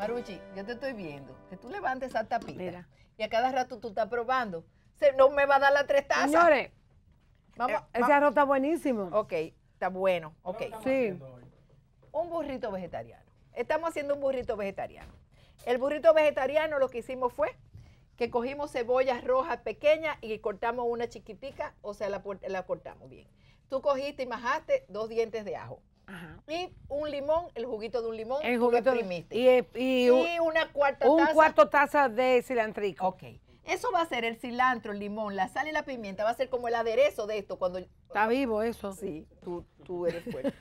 Maruchi, yo te estoy viendo. Que tú levantes esa tapita. Y a cada rato tú estás probando. no me va a dar la tres Señores, e, ese arroz está buenísimo. Ok, está bueno. Ok. Sí. Un burrito vegetariano. Estamos haciendo un burrito vegetariano. El burrito vegetariano lo que hicimos fue que cogimos cebollas rojas pequeñas y cortamos una chiquitica, o sea, la, la cortamos bien. Tú cogiste y majaste dos dientes de ajo y un limón, el juguito de un limón, juguito y, una cuarta un cuarto taza de cilantrico. Ok. Eso va a ser el cilantro, el limón, la sal y la pimienta. Va a ser como el aderezo de esto. cuando Está vivo eso. Sí, tú, tú eres fuerte.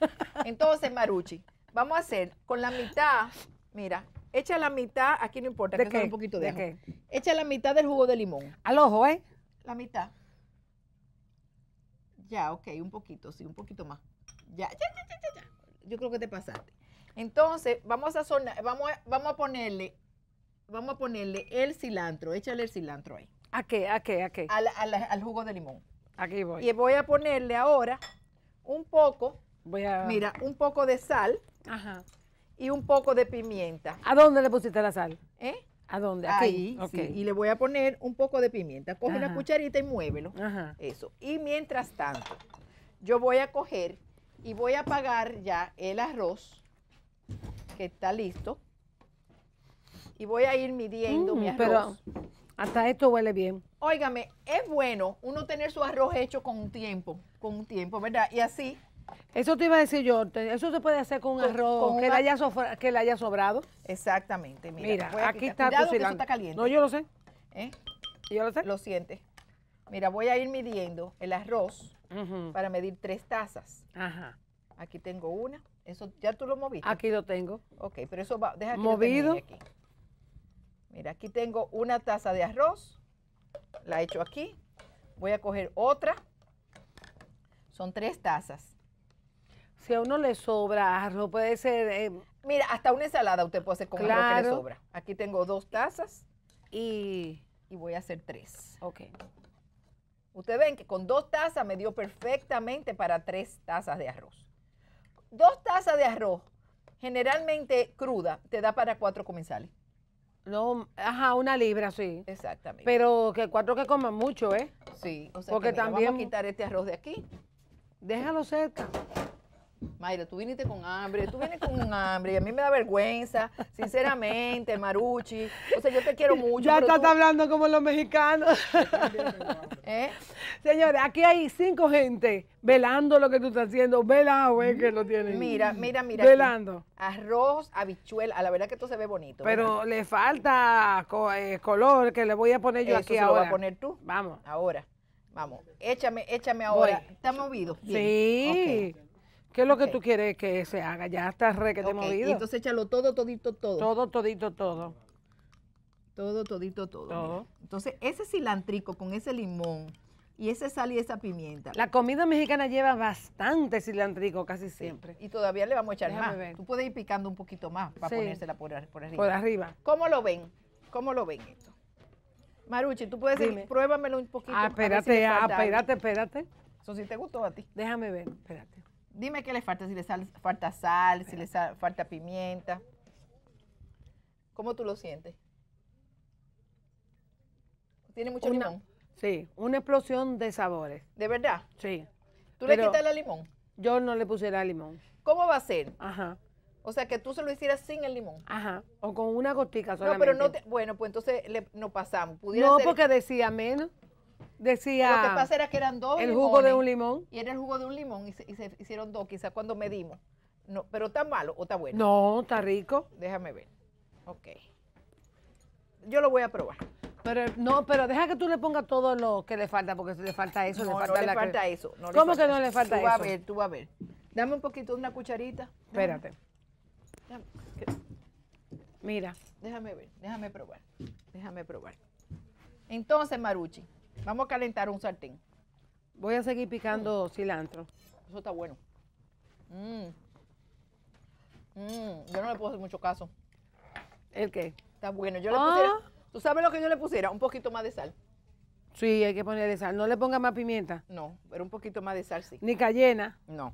Entonces, Maruchi, vamos a hacer con la mitad, mira, echa la mitad, aquí no importa, que qué? un poquito de, ¿De Echa la mitad del jugo de limón. Al ojo, ¿eh? La mitad. Ya, ok, un poquito, sí, un poquito más. Ya, ya, ya, ya, ya. Yo creo que te pasaste. Entonces, vamos a, sonar, vamos vamos a ponerle vamos a ponerle el cilantro, échale el cilantro ahí. ¿A qué? ¿A qué? ¿A qué? Al, jugo de limón. Aquí voy. Y voy a ponerle ahora un poco, voy a... mira, un poco de sal Ajá. y un poco de pimienta. ¿A dónde le pusiste la sal? ¿Eh? ¿A dónde? Aquí. Ahí, sí. Y le voy a poner un poco de pimienta. Coge una cucharita y muévelo. Ajá. Eso. Y mientras tanto, yo voy a coger y voy a apagar ya el arroz que está listo. Y voy a ir midiendo mi mm, arroz. Pero hasta esto huele bien. Óigame, es bueno uno tener su arroz hecho con un tiempo, con un tiempo, ¿verdad? Y así. Eso te iba a decir yo, eso se puede hacer con, arroz con que, le haya sobrado. Exactamente, mira. mira aquí está Cuidado Está caliente. No, yo lo sé. ¿Eh? Yo lo sé. Lo siente. Mira, voy a ir midiendo el arroz para medir tres tazas. Ajá. Aquí tengo una. Eso ya tú lo moviste. Aquí lo tengo. Ok, pero eso va, deja que movido. Mira, aquí tengo una taza de arroz. La echo aquí. Voy a coger otra. Son tres tazas. Si a uno le sobra arroz, puede ser. Eh, Mira, hasta una ensalada usted puede hacer con claro. que le sobra. Aquí tengo dos tazas y, y voy a hacer tres. Ok. Ustedes ven que con dos tazas me dio perfectamente para tres tazas de arroz. Dos tazas de arroz, generalmente cruda, te da para cuatro comensales. No, ajá, una libra, sí. Exactamente. Pero que cuatro que coman mucho, ¿eh? Sí, o sea, porque también. Vamos a quitar este arroz de aquí. Déjalo cerca. Mayra, tú viniste con hambre, tú vienes con hambre y a mí me da vergüenza, sinceramente, Maruchi. O sea, yo te quiero mucho. Ya estás hablando como los mexicanos. ¿Eh? Señores, aquí hay cinco gente velando lo que tú estás haciendo. velado ¿eh? que lo tienen. Mira, mira, mira. Velando. Arroz, habichuela. La verdad que esto se ve bonito. Pero le falta eh, color que le voy a poner yo aquí ahora. a poner tú? Vamos. Ahora. Vamos. Échame, échame ahora. ¿Está movido? Sí. ¿Qué es lo que tú quieres que se haga? Ya está re que te movido. entonces échalo todo, todito, todo. Todo, todito, todo. Todo, todito, todo. Entonces, ese cilantrico con ese limón y ese sal y esa pimienta. La comida mexicana lleva bastante cilantrico casi siempre. Y todavía le vamos a echar más. Tú puedes ir picando un poquito más para ponérsela por, arriba. Por arriba. ¿Cómo lo ven? ¿Cómo lo ven esto? Maruchi, tú puedes decir, pruébamelo un poquito. Ah, espérate, si ah, espérate, espérate. Eso sí te gustó a ti. Déjame ver, espérate. Dime qué le falta, si le falta sal, si le falta pimienta. ¿Cómo tú lo sientes? Tiene mucho limón. Sí, una explosión de sabores. ¿De verdad? Sí. ¿Tú le quitas el limón? Yo no le pusiera limón. ¿Cómo va a ser? Ajá. O sea, que tú se lo hicieras sin el limón. Ajá. O con una gotica solamente. No, pero no. bueno, pues entonces no pasamos. no, porque decía menos. Decía. Lo que pasa era que eran dos. El jugo de un limón. Y era el jugo de un limón y se, hicieron dos, quizás cuando medimos. No, pero está malo o está bueno. No, está rico. Déjame ver. Ok. Yo lo voy a probar. Pero no, pero deja que tú le pongas todo lo que le falta, porque si le falta eso, le falta, no la le falta eso. ¿Cómo que no le falta eso? Tú vas a ver, tú vas a ver. Dame un poquito, una cucharita. Espérate. Mira. Déjame ver, déjame probar. Déjame probar. Entonces, Maruchi, vamos a calentar un sartén. Voy a seguir picando cilantro. Eso está bueno. Mm. Mm, yo no le puedo hacer mucho caso. ¿El qué? Está bueno. Yo le ah. ¿Tú sabes lo que yo le pusiera? Un poquito más de sal. Sí, hay que ponerle sal. No le ponga más pimienta. No, pero un poquito más de sal, sí. Ni cayena. No.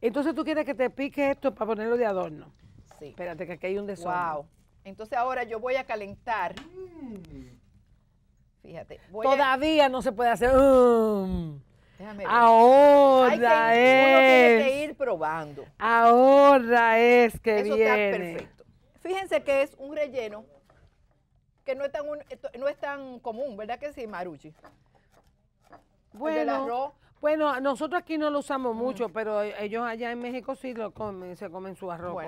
Entonces tú quieres que te pique esto para ponerlo de adorno. Sí. Espérate, que aquí hay un desorden. Wow. Entonces ahora yo voy a calentar. Fíjate. Todavía no se puede hacer. Mm. Déjame ver. Ahora es. Uno tiene que ir probando. Ahora es que viene. está perfecto. Fíjense que es un relleno que no es tan, no es tan común, ¿verdad que sí, Maruchi? Bueno, bueno, nosotros aquí no lo usamos mm. mucho, pero ellos allá en México sí lo comen, se comen su arroz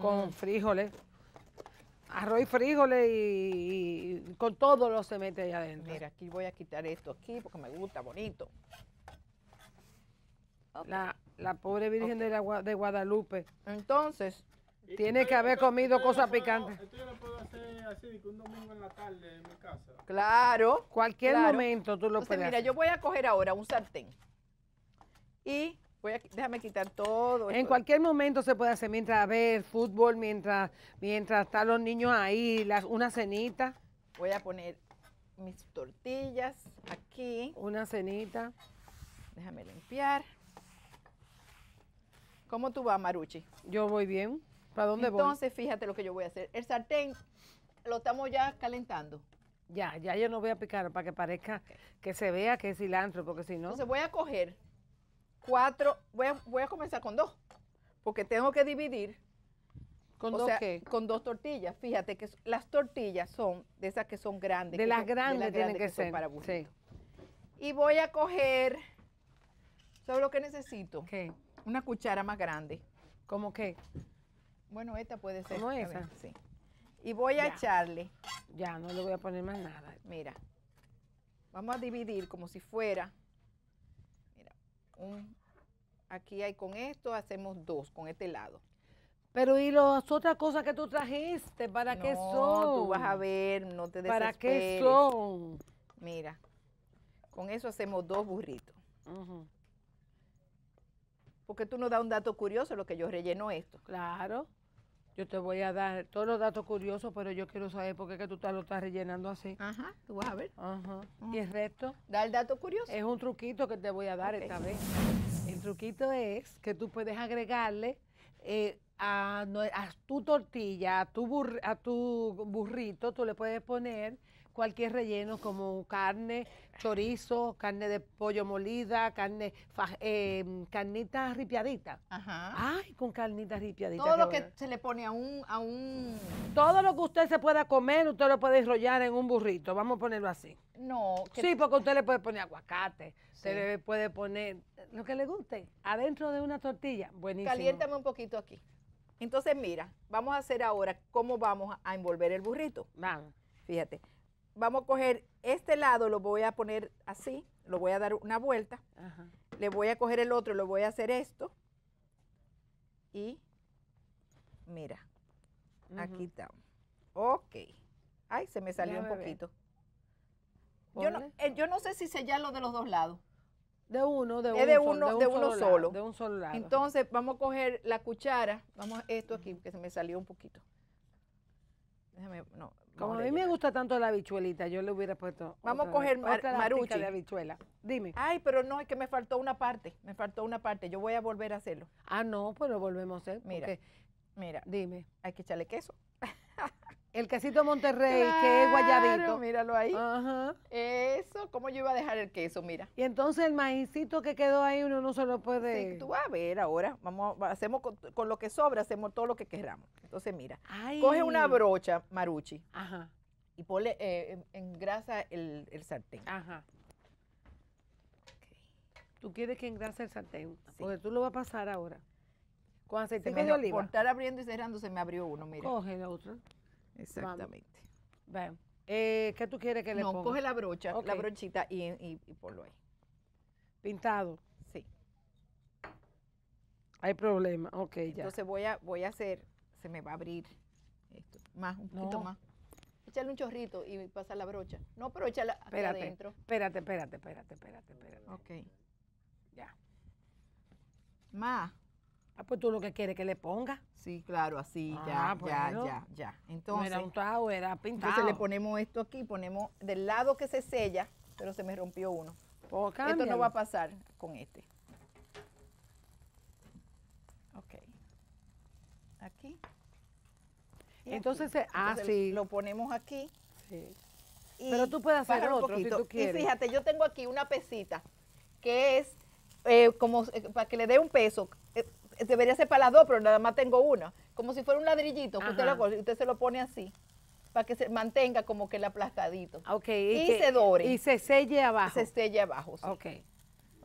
con, mm. frijoles. Arroz y frijoles y, con todo lo se mete allá adentro. Mira, aquí voy a quitar esto aquí porque me gusta, bonito. La, pobre Virgen de, de Guadalupe. Entonces, tiene que haber comido cosas picantes. yo puedo hacer así, un domingo en la tarde en mi casa. Claro. Cualquier momento tú lo puedes puedes mira, yo voy a coger ahora un sartén. Y voy a, déjame quitar todo. En cualquier momento se puede hacer, mientras ver fútbol, mientras, mientras están los niños ahí, una cenita. Voy a poner mis tortillas aquí. Una cenita. Déjame limpiar. ¿Cómo tú vas, Maruchi? Yo voy bien. ¿Para dónde Entonces, fíjate lo que yo voy a hacer. El sartén lo estamos ya calentando. Ya, ya yo no voy a picar para que parezca que se vea que es cilantro, porque si no. Entonces voy a coger cuatro, voy a, comenzar con dos, porque tengo que dividir. ¿Con dos Con dos tortillas. Fíjate que las tortillas son de esas que son grandes. De, las, grandes tienen que, ser. para sí. Y voy a coger, ¿sabes lo que necesito? ¿Qué? Una cuchara más grande. ¿Cómo qué? Bueno, esta puede ser. ¿Cómo esa? sí. Y voy a echarle. Ya, no le voy a poner más nada. Mira, vamos a dividir como si fuera. Mira, un, aquí hay con esto, hacemos dos con este lado. Pero y las otras cosas que tú trajiste, ¿para qué son? tú vas a ver, no te desesperes. ¿Para qué son? Mira, con eso hacemos dos burritos. Porque tú nos das un dato curioso, lo que yo relleno esto. Claro. Yo te voy a dar todos los datos curiosos, pero yo quiero saber por qué que tú lo estás rellenando así. Ajá, tú vas a ver. Ajá. ¿Y el resto? Da el dato curioso. Es un truquito que te voy a dar esta vez. El truquito es que tú puedes agregarle eh, a, tu tortilla, a tu, a tu burrito, tú le puedes poner cualquier relleno como carne, chorizo, carne de pollo molida, carne, em, carnita ripiadita. Ajá. Ay, con carnita ripiadita. Todo lo que se le pone a un, a un... Todo lo que usted se pueda comer, usted lo puede enrollar en un burrito, vamos a ponerlo así. No. Sí, porque usted le puede poner aguacate, se le puede poner lo que le guste, adentro de una tortilla, buenísimo. Caliéntame un poquito aquí. Entonces, mira, vamos a hacer ahora cómo vamos a envolver el burrito. Vamos. Fíjate, vamos a coger este lado, lo voy a poner así, lo voy a dar una vuelta, le voy a coger el otro, lo voy a hacer esto y mira, aquí está. Ok. Ay, se me salió un poquito. Eh, yo no, sé si sellar lo de los dos lados. De uno, de, uno, solo. de, de uno solo, de un solo lado. Entonces vamos a coger la cuchara, vamos a esto aquí, que se me salió un poquito. Déjame, no, como a mí me gusta tanto la habichuelita, yo le hubiera puesto. Vamos a coger mar, marucha de habichuela. Dime. Ay, pero no, es que me faltó una parte. Me faltó una parte. Yo voy a volver a hacerlo. Ah, no, pues lo volvemos a hacer. Mira. mira. Dime. Hay que echarle queso. El quesito Monterrey, que es guayabito. míralo ahí. Ajá. Eso, ¿cómo yo iba a dejar el queso? Mira. Y entonces el maízito que quedó ahí uno no se lo puede... Sí, tú a ver ahora. Vamos, hacemos con, lo que sobra, hacemos todo lo que queramos. Entonces, mira. Coge una brocha, Maruchi. Ajá. Y ponle, eh, engrasa el, el sartén. Ajá. ¿Tú quieres que engrase el sartén? Sí. Porque tú lo vas a pasar ahora. Con aceite de oliva. Por estar abriendo y cerrando se me abrió uno, mira. Coge la otra. Exactamente. bueno eh, ¿Qué tú quieres que le ponga? No, coge la brocha, la brochita y, y, y, ponlo ahí. ¿Pintado? Sí. Hay problema, ok, ya. Entonces voy a, voy a hacer, se me va a abrir esto, más, un poquito más. Échale un chorrito y pasar la brocha. No, pero échala adentro. Espérate, espérate, espérate, espérate, espérate. Ok. Ya. Más. Ah, pues tú lo que quieres que le ponga. Sí, claro, así, ya, ah, ya, ya, ya. Entonces. No era untado, era pintado. Entonces le ponemos esto aquí, ponemos del lado que se sella, pero se me rompió uno. Pues esto no va a pasar con este. Ok. Aquí. entonces, ah, Lo ponemos aquí. Sí. Pero tú puedes hacer otro si tú quieres. Y fíjate, yo tengo aquí una pesita que es eh, como eh, para que le dé un peso. Eh, debería ser para las dos, pero nada más tengo una. Como si fuera un ladrillito, que usted, se lo pone así para que se mantenga como que el aplastadito. Ah, okay, y, se dore. Y se selle abajo. Se selle abajo, sí. Ok.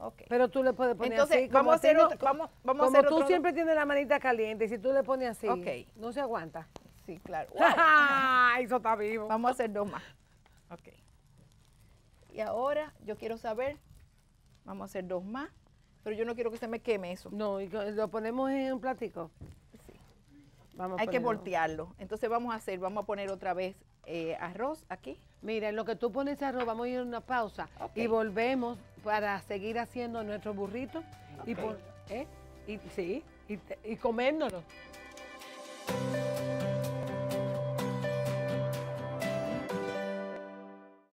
Okay. Pero tú le puedes poner así. Entonces, vamos, a hacer vamos, como tú siempre tienes la manita caliente, y si tú le pones así, no se aguanta. Sí, claro. Eso está vivo. Vamos a hacer dos más. Ok. Y ahora yo quiero saber, vamos a hacer dos más yo no quiero que se me queme eso. No, lo ponemos en un platico. Sí. Hay que voltearlo. Entonces vamos a hacer, vamos a poner otra vez eh, arroz aquí. Mira, en lo que tú pones arroz, vamos a ir a una pausa y volvemos para seguir haciendo nuestro burrito y, por, ¿eh? y, sí, y, y